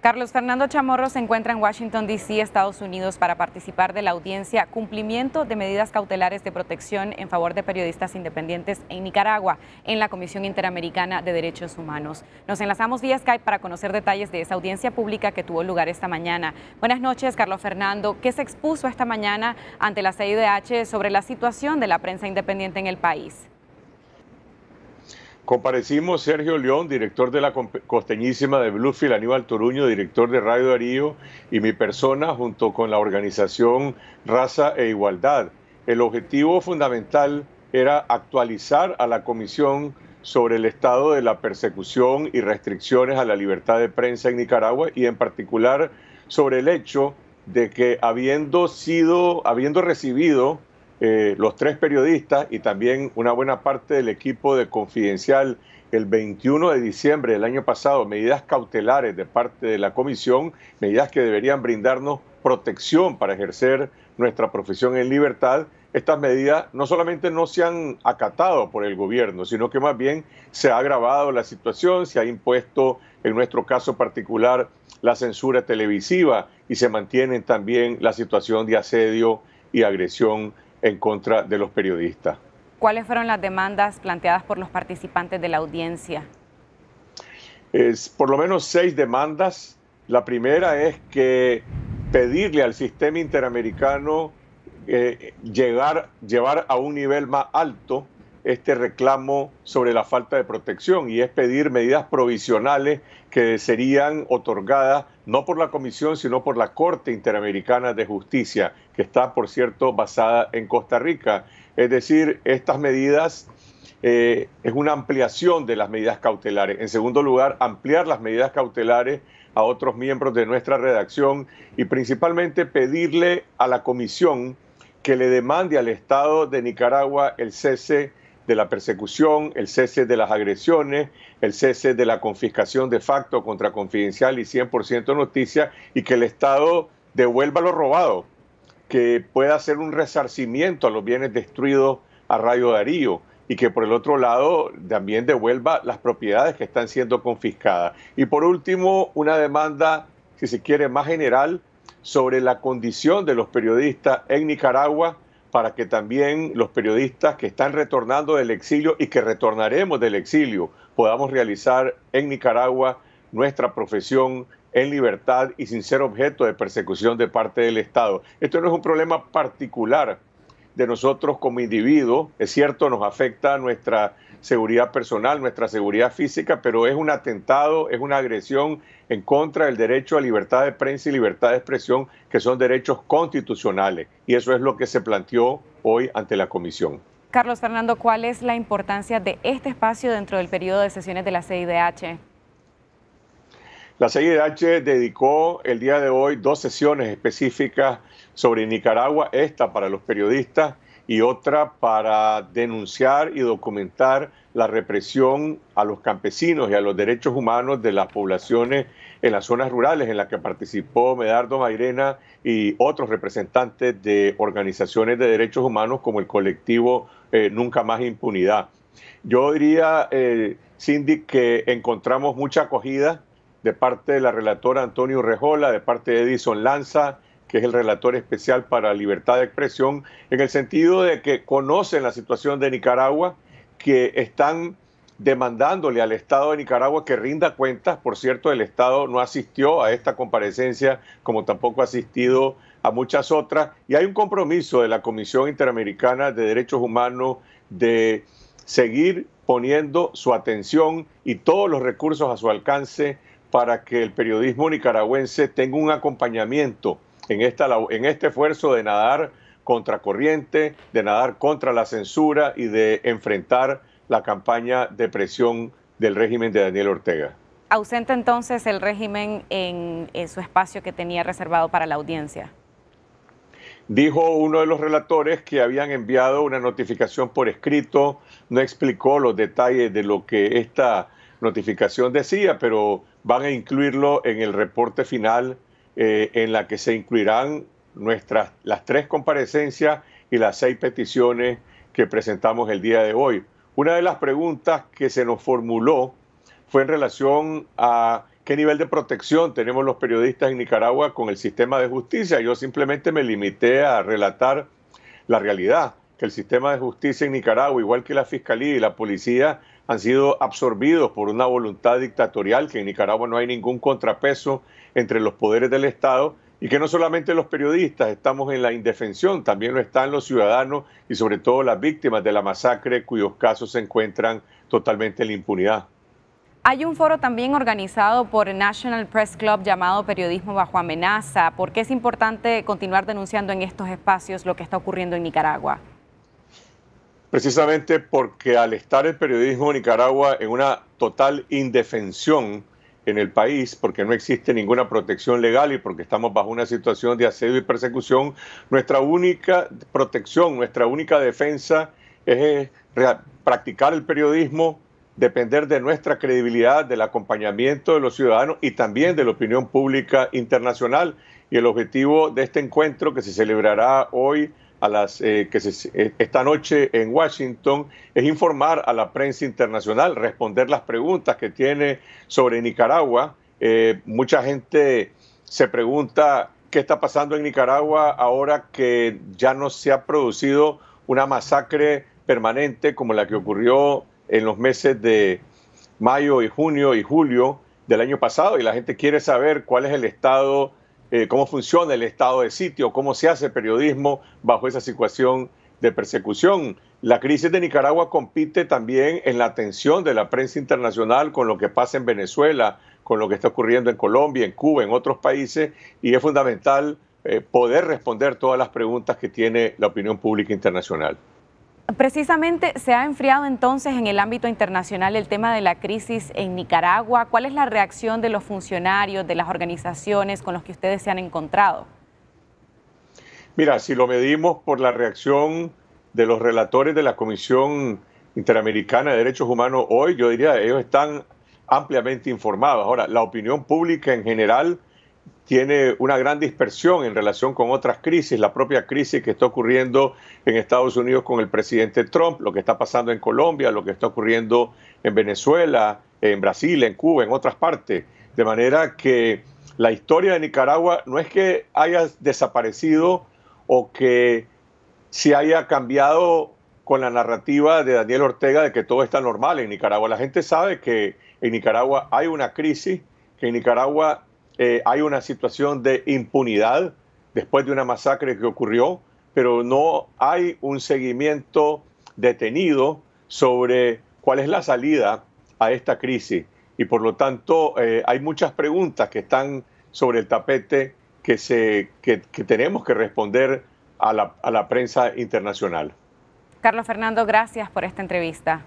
Carlos Fernando Chamorro se encuentra en Washington, D.C., Estados Unidos, para participar de la audiencia Cumplimiento de Medidas Cautelares de Protección en favor de periodistas independientes en Nicaragua, en la Comisión Interamericana de Derechos Humanos. Nos enlazamos vía Skype para conocer detalles de esa audiencia pública que tuvo lugar esta mañana. Buenas noches, Carlos Fernando. ¿Qué se expuso esta mañana ante la CIDH sobre la situación de la prensa independiente en el país? Comparecimos Sergio León, director de la costeñísima de Bluefield, Aníbal Turuño, director de Radio Darío, y mi persona junto con la organización Raza e Igualdad. El objetivo fundamental era actualizar a la comisión sobre el estado de la persecución y restricciones a la libertad de prensa en Nicaragua y en particular sobre el hecho de que habiendo sido, habiendo recibido eh, los tres periodistas y también una buena parte del equipo de Confidencial el 21 de diciembre del año pasado medidas cautelares de parte de la comisión, medidas que deberían brindarnos protección para ejercer nuestra profesión en libertad, estas medidas no solamente no se han acatado por el gobierno, sino que más bien se ha agravado la situación, se ha impuesto, en nuestro caso particular, la censura televisiva y se mantiene también la situación de asedio y agresión en contra de los periodistas. ¿Cuáles fueron las demandas planteadas por los participantes de la audiencia? Es por lo menos seis demandas. La primera es que pedirle al sistema interamericano eh, llegar, llevar a un nivel más alto este reclamo sobre la falta de protección y es pedir medidas provisionales que serían otorgadas no por la Comisión, sino por la Corte Interamericana de Justicia, que está, por cierto, basada en Costa Rica. Es decir, estas medidas eh, es una ampliación de las medidas cautelares. En segundo lugar, ampliar las medidas cautelares a otros miembros de nuestra redacción y principalmente pedirle a la Comisión que le demande al Estado de Nicaragua el cese de la persecución, el cese de las agresiones, el cese de la confiscación de facto contra confidencial y 100% noticia y que el Estado devuelva lo robado, que pueda hacer un resarcimiento a los bienes destruidos a Rayo Darío y que por el otro lado también devuelva las propiedades que están siendo confiscadas. Y por último, una demanda, si se quiere, más general sobre la condición de los periodistas en Nicaragua para que también los periodistas que están retornando del exilio y que retornaremos del exilio podamos realizar en Nicaragua nuestra profesión en libertad y sin ser objeto de persecución de parte del Estado. Esto no es un problema particular de nosotros como individuos. Es cierto, nos afecta nuestra seguridad personal, nuestra seguridad física, pero es un atentado, es una agresión en contra del derecho a libertad de prensa y libertad de expresión, que son derechos constitucionales. Y eso es lo que se planteó hoy ante la comisión. Carlos Fernando, ¿cuál es la importancia de este espacio dentro del periodo de sesiones de la CIDH? La CIDH dedicó el día de hoy dos sesiones específicas sobre Nicaragua, esta para los periodistas y otra para denunciar y documentar la represión a los campesinos y a los derechos humanos de las poblaciones en las zonas rurales en las que participó Medardo Mairena y otros representantes de organizaciones de derechos humanos como el colectivo eh, Nunca Más Impunidad. Yo diría, eh, Cindy, que encontramos mucha acogida de parte de la relatora Antonio Rejola, de parte de Edison Lanza, que es el relator especial para libertad de expresión, en el sentido de que conocen la situación de Nicaragua, que están demandándole al Estado de Nicaragua que rinda cuentas. Por cierto, el Estado no asistió a esta comparecencia, como tampoco ha asistido a muchas otras. Y hay un compromiso de la Comisión Interamericana de Derechos Humanos de seguir poniendo su atención y todos los recursos a su alcance para que el periodismo nicaragüense tenga un acompañamiento en, esta, en este esfuerzo de nadar contra corriente, de nadar contra la censura y de enfrentar la campaña de presión del régimen de Daniel Ortega. Ausente entonces el régimen en, en su espacio que tenía reservado para la audiencia. Dijo uno de los relatores que habían enviado una notificación por escrito, no explicó los detalles de lo que esta notificación decía, pero van a incluirlo en el reporte final eh, en la que se incluirán nuestras, las tres comparecencias y las seis peticiones que presentamos el día de hoy. Una de las preguntas que se nos formuló fue en relación a qué nivel de protección tenemos los periodistas en Nicaragua con el sistema de justicia. Yo simplemente me limité a relatar la realidad que el sistema de justicia en Nicaragua, igual que la fiscalía y la policía, han sido absorbidos por una voluntad dictatorial, que en Nicaragua no hay ningún contrapeso entre los poderes del Estado y que no solamente los periodistas estamos en la indefensión, también lo están los ciudadanos y sobre todo las víctimas de la masacre cuyos casos se encuentran totalmente en la impunidad. Hay un foro también organizado por National Press Club llamado Periodismo bajo amenaza. ¿Por qué es importante continuar denunciando en estos espacios lo que está ocurriendo en Nicaragua? precisamente porque al estar el periodismo de Nicaragua en una total indefensión en el país, porque no existe ninguna protección legal y porque estamos bajo una situación de asedio y persecución, nuestra única protección, nuestra única defensa es eh, practicar el periodismo, depender de nuestra credibilidad, del acompañamiento de los ciudadanos y también de la opinión pública internacional. Y el objetivo de este encuentro que se celebrará hoy a las eh, que se, eh, esta noche en Washington es informar a la prensa internacional, responder las preguntas que tiene sobre Nicaragua. Eh, mucha gente se pregunta qué está pasando en Nicaragua ahora que ya no se ha producido una masacre permanente como la que ocurrió en los meses de mayo y junio y julio del año pasado y la gente quiere saber cuál es el estado eh, cómo funciona el estado de sitio, cómo se hace periodismo bajo esa situación de persecución. La crisis de Nicaragua compite también en la atención de la prensa internacional con lo que pasa en Venezuela, con lo que está ocurriendo en Colombia, en Cuba, en otros países, y es fundamental eh, poder responder todas las preguntas que tiene la opinión pública internacional. Precisamente se ha enfriado entonces en el ámbito internacional el tema de la crisis en Nicaragua. ¿Cuál es la reacción de los funcionarios, de las organizaciones con los que ustedes se han encontrado? Mira, si lo medimos por la reacción de los relatores de la Comisión Interamericana de Derechos Humanos hoy, yo diría, ellos están ampliamente informados. Ahora, la opinión pública en general tiene una gran dispersión en relación con otras crisis, la propia crisis que está ocurriendo en Estados Unidos con el presidente Trump, lo que está pasando en Colombia, lo que está ocurriendo en Venezuela, en Brasil, en Cuba, en otras partes. De manera que la historia de Nicaragua no es que haya desaparecido o que se haya cambiado con la narrativa de Daniel Ortega de que todo está normal en Nicaragua. La gente sabe que en Nicaragua hay una crisis, que en Nicaragua eh, hay una situación de impunidad después de una masacre que ocurrió, pero no hay un seguimiento detenido sobre cuál es la salida a esta crisis. Y por lo tanto, eh, hay muchas preguntas que están sobre el tapete que, se, tenemos que responder a la prensa internacional. Carlos Fernando, gracias por esta entrevista.